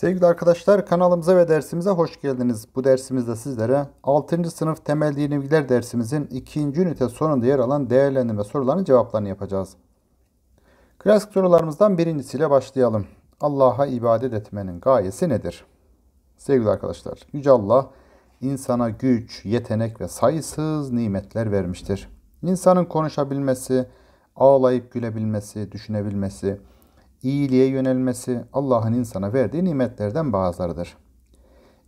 Sevgili arkadaşlar kanalımıza ve dersimize hoş geldiniz. Bu dersimizde sizlere 6. sınıf temel din bilgiler dersimizin 2. ünite sonunda yer alan değerlendirme sorularının cevaplarını yapacağız. Klasik sorularımızdan birincisiyle başlayalım. Allah'a ibadet etmenin gayesi nedir? Sevgili arkadaşlar, Yüce Allah insana güç, yetenek ve sayısız nimetler vermiştir. İnsanın konuşabilmesi, ağlayıp gülebilmesi, düşünebilmesi, iyiliğe yönelmesi Allah'ın insana verdiği nimetlerden bazılarıdır.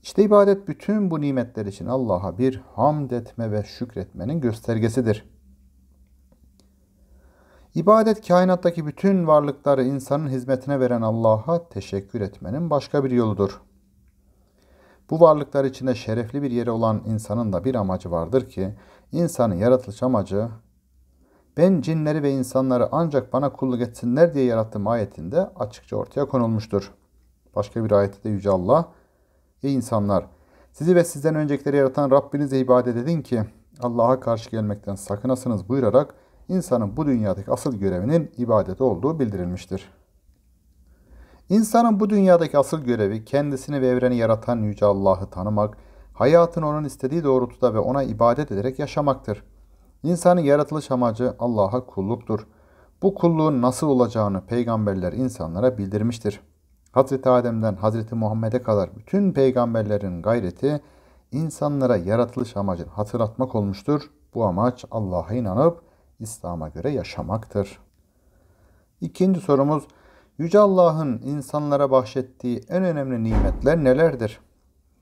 İşte ibadet bütün bu nimetler için Allah'a bir hamd etme ve şükretmenin göstergesidir. İbadet kainattaki bütün varlıkları insanın hizmetine veren Allah'a teşekkür etmenin başka bir yoludur. Bu varlıklar içinde şerefli bir yeri olan insanın da bir amacı vardır ki insanın yaratılış amacı ben cinleri ve insanları ancak bana kulluk etsinler diye yarattım ayetinde açıkça ortaya konulmuştur. Başka bir ayette de Yüce Allah, Ey insanlar! Sizi ve sizden öncekileri yaratan Rabbinize ibadet edin ki Allah'a karşı gelmekten sakınasınız buyurarak insanın bu dünyadaki asıl görevinin ibadet olduğu bildirilmiştir. İnsanın bu dünyadaki asıl görevi kendisini ve evreni yaratan Yüce Allah'ı tanımak, hayatını onun istediği doğrultuda ve ona ibadet ederek yaşamaktır.'' İnsanın yaratılış amacı Allah'a kulluktur. Bu kulluğun nasıl olacağını peygamberler insanlara bildirmiştir. Hz. Adem'den Hz. Muhammed'e kadar bütün peygamberlerin gayreti insanlara yaratılış amacını hatırlatmak olmuştur. Bu amaç Allah'a inanıp İslam'a göre yaşamaktır. İkinci sorumuz, Yüce Allah'ın insanlara bahşettiği en önemli nimetler nelerdir?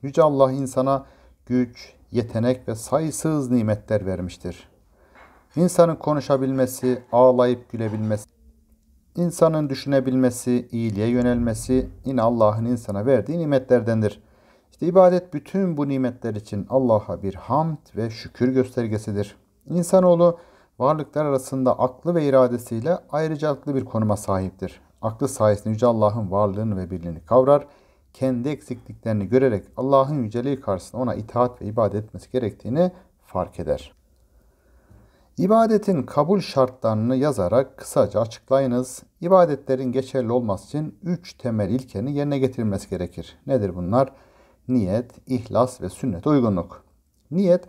Yüce Allah insana güç, yetenek ve sayısız nimetler vermiştir. İnsanın konuşabilmesi, ağlayıp gülebilmesi, insanın düşünebilmesi, iyiliğe yönelmesi yine Allah'ın insana verdiği nimetlerdendir. İşte ibadet bütün bu nimetler için Allah'a bir hamd ve şükür göstergesidir. İnsanoğlu varlıklar arasında aklı ve iradesiyle ayrıcalıklı bir konuma sahiptir. Aklı sayesinde Yüce Allah'ın varlığını ve birliğini kavrar, kendi eksikliklerini görerek Allah'ın yüceliği karşısında ona itaat ve ibadet etmesi gerektiğini fark eder. İbadetin kabul şartlarını yazarak kısaca açıklayınız. İbadetlerin geçerli olması için 3 temel ilkeni yerine getirilmesi gerekir. Nedir bunlar? Niyet, ihlas ve sünnet uygunluk. Niyet,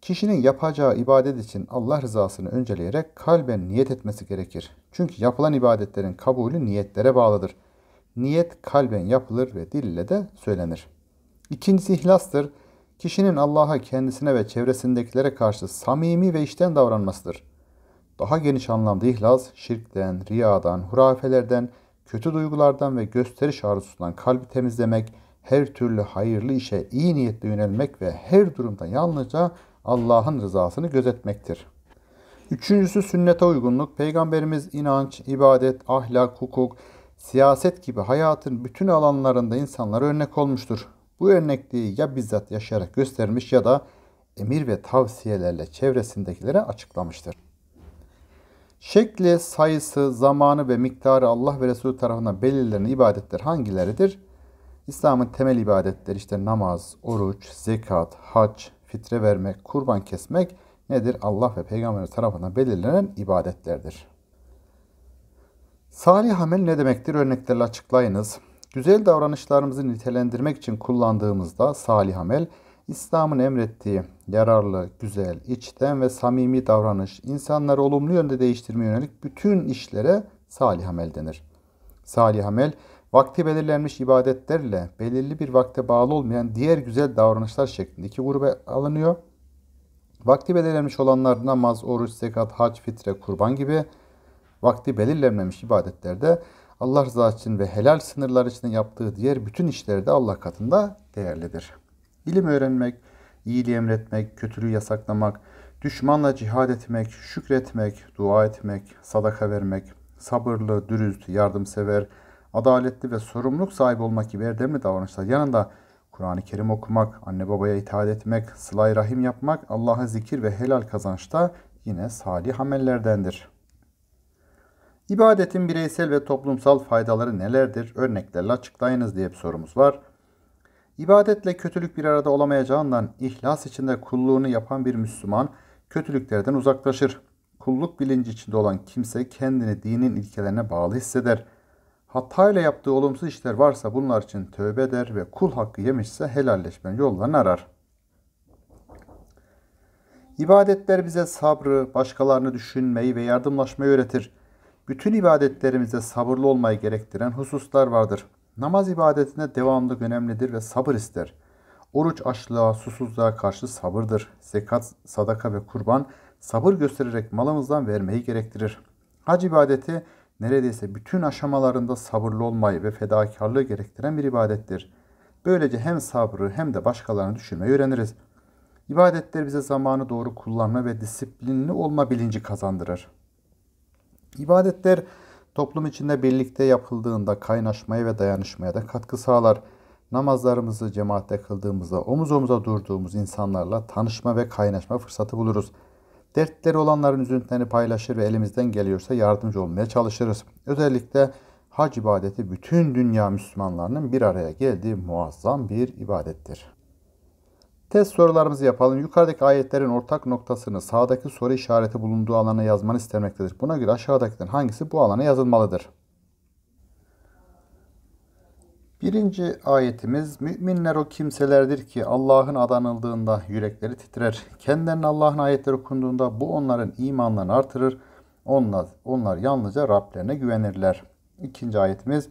kişinin yapacağı ibadet için Allah rızasını önceleyerek kalben niyet etmesi gerekir. Çünkü yapılan ibadetlerin kabulü niyetlere bağlıdır. Niyet kalben yapılır ve dille de söylenir. İkincisi ihlastır kişinin Allah'a kendisine ve çevresindekilere karşı samimi ve içten davranmasıdır. Daha geniş anlamda ihlas, şirkten, riyadan, hurafelerden, kötü duygulardan ve gösteriş arzusundan kalbi temizlemek, her türlü hayırlı işe iyi niyetle yönelmek ve her durumda yalnızca Allah'ın rızasını gözetmektir. Üçüncüsü sünnete uygunluk. Peygamberimiz inanç, ibadet, ahlak, hukuk, siyaset gibi hayatın bütün alanlarında insanlara örnek olmuştur. Bu örnekliği ya bizzat yaşayarak göstermiş ya da emir ve tavsiyelerle çevresindekilere açıklamıştır. Şekli, sayısı, zamanı ve miktarı Allah ve Resulü tarafından belirlenen ibadetler hangileridir? İslam'ın temel ibadetleri işte namaz, oruç, zekat, hac, fitre vermek, kurban kesmek nedir? Allah ve Peygamber tarafından belirlenen ibadetlerdir. Salih amel ne demektir? Örneklerle açıklayınız. Güzel davranışlarımızı nitelendirmek için kullandığımızda salih amel, İslam'ın emrettiği yararlı, güzel, içten ve samimi davranış, insanları olumlu yönde değiştirmeye yönelik bütün işlere salih amel denir. Salih amel, vakti belirlenmiş ibadetlerle belirli bir vakte bağlı olmayan diğer güzel davranışlar şeklindeki iki gruba alınıyor. Vakti belirlenmiş olanlar namaz, oruç, zekat, hac, fitre, kurban gibi vakti belirlenmemiş ibadetlerde Allah rızası için ve helal sınırlar içinde yaptığı diğer bütün işleri de Allah katında değerlidir. İlim öğrenmek, iyiliği emretmek, kötülüğü yasaklamak, düşmanla cihad etmek, şükretmek, dua etmek, sadaka vermek, sabırlı, dürüst, yardımsever, adaletli ve sorumluluk sahibi olmak gibi erdemli davranışlar yanında Kur'an-ı Kerim okumak, anne babaya itaat etmek, sılay rahim yapmak, Allah'a zikir ve helal kazançta yine salih amellerdendir.'' İbadetin bireysel ve toplumsal faydaları nelerdir? Örneklerle açıklayınız diye bir sorumuz var. İbadetle kötülük bir arada olamayacağından ihlas içinde kulluğunu yapan bir Müslüman kötülüklerden uzaklaşır. Kulluk bilinci içinde olan kimse kendini dinin ilkelerine bağlı hisseder. Hatayla yaptığı olumsuz işler varsa bunlar için tövbe eder ve kul hakkı yemişse helalleşmenin yollarını arar. İbadetler bize sabrı, başkalarını düşünmeyi ve yardımlaşmayı öğretir. Bütün ibadetlerimizde sabırlı olmayı gerektiren hususlar vardır. Namaz ibadetinde devamlı önemlidir ve sabır ister. Oruç açlığa, susuzluğa karşı sabırdır. Zekat, sadaka ve kurban sabır göstererek malımızdan vermeyi gerektirir. Hac ibadeti neredeyse bütün aşamalarında sabırlı olmayı ve fedakarlığı gerektiren bir ibadettir. Böylece hem sabrı hem de başkalarını düşünmeyi öğreniriz. İbadetler bize zamanı doğru kullanma ve disiplinli olma bilinci kazandırır. İbadetler toplum içinde birlikte yapıldığında kaynaşmaya ve dayanışmaya da katkı sağlar. Namazlarımızı cemaatte kıldığımızda omuz omuza durduğumuz insanlarla tanışma ve kaynaşma fırsatı buluruz. Dertleri olanların üzüntülerini paylaşır ve elimizden geliyorsa yardımcı olmaya çalışırız. Özellikle hac ibadeti bütün dünya Müslümanlarının bir araya geldiği muazzam bir ibadettir. Test sorularımızı yapalım. Yukarıdaki ayetlerin ortak noktasını sağdaki soru işareti bulunduğu alana yazmanı istemektedir. Buna göre aşağıdakilerin hangisi bu alana yazılmalıdır? Birinci ayetimiz Müminler o kimselerdir ki Allah'ın adanıldığında yürekleri titrer. Kendilerine Allah'ın ayetleri okunduğunda bu onların imanlarını artırır. Onlar, onlar yalnızca Rablerine güvenirler. İkinci ayetimiz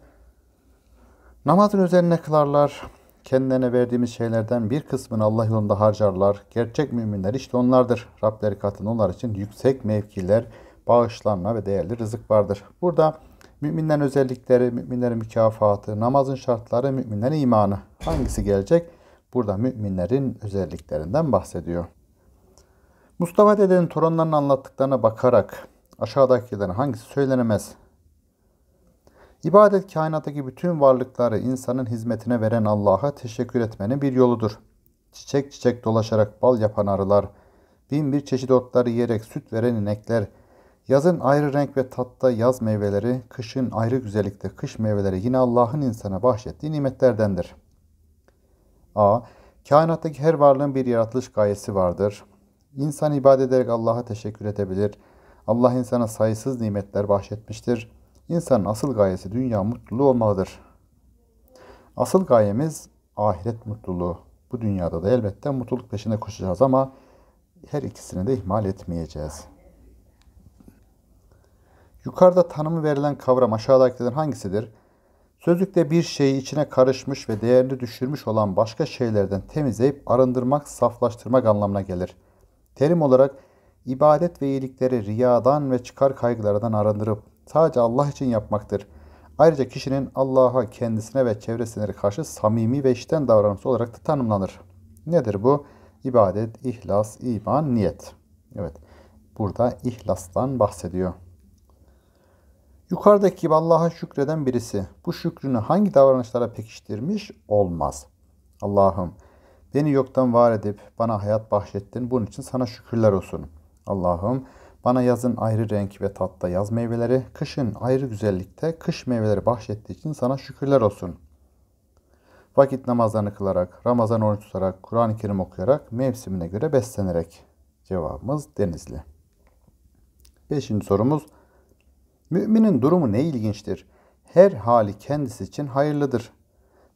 Namazın üzerine kılarlar. Kendilerine verdiğimiz şeylerden bir kısmını Allah yolunda harcarlar. Gerçek müminler işte onlardır. Rableri katında onlar için yüksek mevkiler, bağışlanma ve değerli rızık vardır. Burada müminlerin özellikleri, müminlerin mükafatı, namazın şartları, müminlerin imanı. Hangisi gelecek? Burada müminlerin özelliklerinden bahsediyor. Mustafa dedenin torunlarının anlattıklarına bakarak aşağıdakilerin hangisi söylenemez İbadet kainattaki bütün varlıkları insanın hizmetine veren Allah'a teşekkür etmenin bir yoludur. Çiçek çiçek dolaşarak bal yapan arılar, bin bir çeşit otları yiyerek süt veren inekler, yazın ayrı renk ve tatta yaz meyveleri, kışın ayrı güzellikte kış meyveleri yine Allah'ın insana bahşettiği nimetlerdendir. A. Kainattaki her varlığın bir yaratılış gayesi vardır. İnsan ibadet ederek Allah'a teşekkür edebilir. Allah insana sayısız nimetler bahşetmiştir. İnsanın asıl gayesi dünya mutluluğu olmalıdır. Asıl gayemiz ahiret mutluluğu. Bu dünyada da elbette mutluluk peşinde koşacağız ama her ikisini de ihmal etmeyeceğiz. Yukarıda tanımı verilen kavram aşağıdakilerden hangisidir? Sözlükte bir şeyi içine karışmış ve değerini düşürmüş olan başka şeylerden temizleyip arındırmak, saflaştırmak anlamına gelir. Terim olarak ibadet ve iyilikleri riyadan ve çıkar kaygılardan arındırıp sadece Allah için yapmaktır. Ayrıca kişinin Allah'a, kendisine ve çevresine karşı samimi ve içten davranması olarak da tanımlanır. Nedir bu? İbadet, ihlas, iman, niyet. Evet. Burada ihlastan bahsediyor. Yukarıdaki gibi Allah'a şükreden birisi bu şükrünü hangi davranışlara pekiştirmiş olmaz. Allah'ım beni yoktan var edip bana hayat bahşettin. Bunun için sana şükürler olsun. Allah'ım bana yazın ayrı renk ve tatta yaz meyveleri, kışın ayrı güzellikte kış meyveleri bahşettiği için sana şükürler olsun. Vakit namazlarını kılarak, Ramazan oruç tutarak, Kur'an-ı Kerim okuyarak, mevsimine göre beslenerek. Cevabımız Denizli. Beşinci sorumuz. Müminin durumu ne ilginçtir. Her hali kendisi için hayırlıdır.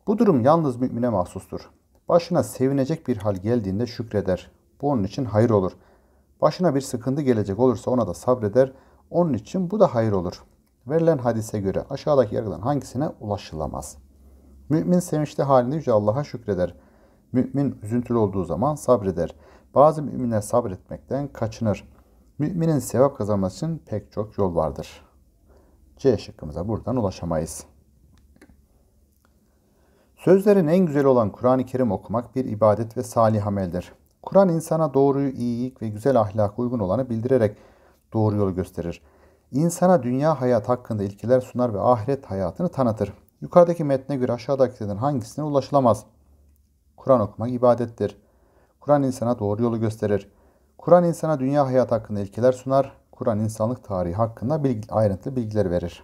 Bu durum yalnız mümine mahsustur. Başına sevinecek bir hal geldiğinde şükreder. Bu onun için hayır olur.'' Başına bir sıkıntı gelecek olursa ona da sabreder. Onun için bu da hayır olur. Verilen hadise göre aşağıdaki yargıdan hangisine ulaşılamaz? Mümin sevinçli halinde Yüce Allah'a şükreder. Mümin üzüntülü olduğu zaman sabreder. Bazı müminler sabretmekten kaçınır. Müminin sevap kazanması için pek çok yol vardır. C şıkkımıza buradan ulaşamayız. Sözlerin en güzel olan Kur'an-ı Kerim okumak bir ibadet ve salih ameldir. Kur'an insana doğruyu, iyilik ve güzel ahlak uygun olanı bildirerek doğru yolu gösterir. İnsana dünya hayat hakkında ilkeler sunar ve ahiret hayatını tanıtır. Yukarıdaki metne göre aşağıdakilerden hangisine ulaşılamaz? Kur'an okumak ibadettir. Kur'an insana doğru yolu gösterir. Kur'an insana dünya hayat hakkında ilkeler sunar. Kur'an insanlık tarihi hakkında bilgi, ayrıntılı bilgiler verir.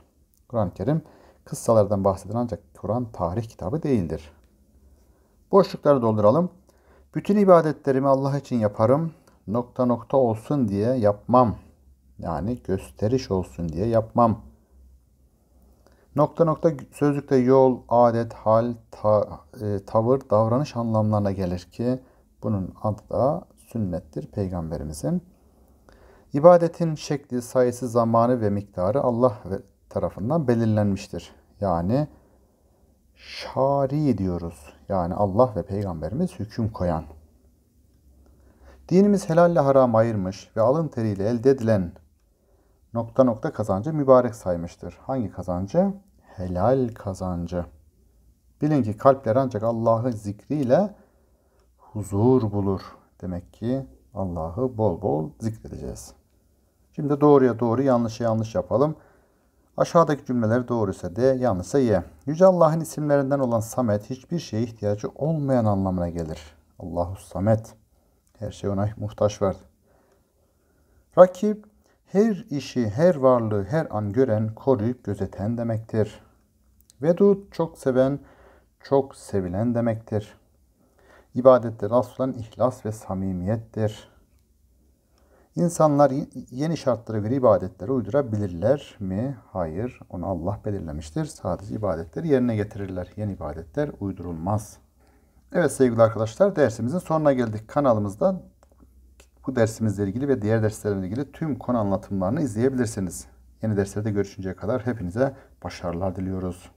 Kur'an-ı Kerim kıssalardan bahseden ancak Kur'an tarih kitabı değildir. Boşlukları dolduralım. Bütün ibadetlerimi Allah için yaparım. Nokta nokta olsun diye yapmam. Yani gösteriş olsun diye yapmam. Nokta nokta sözlükte yol, adet, hal, ta, e, tavır, davranış anlamlarına gelir ki bunun adı da sünnettir peygamberimizin. İbadetin şekli, sayısı, zamanı ve miktarı Allah tarafından belirlenmiştir. Yani şari diyoruz yani Allah ve peygamberimiz hüküm koyan. Dinimiz helalle haram ayırmış ve alın teriyle elde edilen nokta nokta kazancı mübarek saymıştır. Hangi kazancı? Helal kazancı. Bilin ki kalpler ancak Allah'ı zikriyle huzur bulur. Demek ki Allah'ı bol bol zikredeceğiz. Şimdi doğruya doğru yanlışa yanlış yapalım. Aşağıdaki cümleler ise D, yanlışsa Y. Yüce Allah'ın isimlerinden olan Samet hiçbir şeye ihtiyacı olmayan anlamına gelir. Allahu Samet. Her şey ona muhtaç verdi. Rakip her işi, her varlığı her an gören, koruyup gözeten demektir. Vedud çok seven, çok sevilen demektir. İbadette aslan ihlas ve samimiyettir. İnsanlar yeni şartlara göre ibadetleri uydurabilirler mi? Hayır. Onu Allah belirlemiştir. Sadece ibadetleri yerine getirirler. Yeni ibadetler uydurulmaz. Evet sevgili arkadaşlar dersimizin sonuna geldik. Kanalımızda bu dersimizle ilgili ve diğer derslerimizle ilgili tüm konu anlatımlarını izleyebilirsiniz. Yeni derslerde görüşünceye kadar hepinize başarılar diliyoruz.